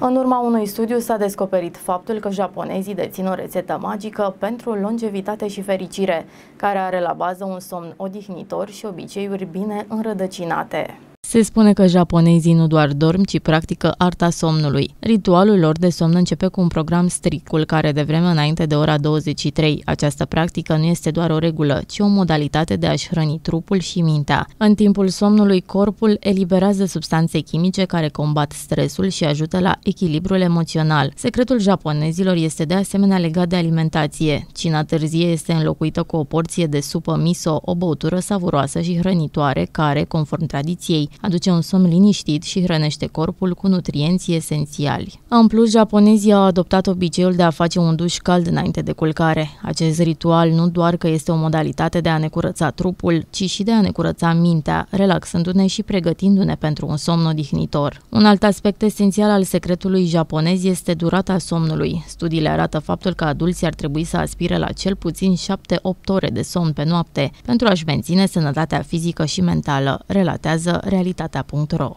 În urma unui studiu s-a descoperit faptul că japonezii dețin o rețetă magică pentru longevitate și fericire, care are la bază un somn odihnitor și obiceiuri bine înrădăcinate. Se spune că japonezii nu doar dorm, ci practică arta somnului. Ritualul lor de somn începe cu un program stricul care de vreme înainte de ora 23. Această practică nu este doar o regulă, ci o modalitate de a-și hrăni trupul și mintea. În timpul somnului, corpul eliberează substanțe chimice care combat stresul și ajută la echilibrul emoțional. Secretul japonezilor este de asemenea legat de alimentație. Cina târzie este înlocuită cu o porție de supă miso, o băutură savuroasă și hrănitoare care, conform tradiției, aduce un somn liniștit și hrănește corpul cu nutrienți esențiali. În plus, japonezii au adoptat obiceiul de a face un duș cald înainte de culcare. Acest ritual nu doar că este o modalitate de a ne curăța trupul, ci și de a ne curăța mintea, relaxându-ne și pregătindu-ne pentru un somn odihnitor. Un alt aspect esențial al secretului japonez este durata somnului. Studiile arată faptul că adulții ar trebui să aspire la cel puțin 7-8 ore de somn pe noapte pentru a-și menține sănătatea fizică și mentală, relatează realitatea tata.ro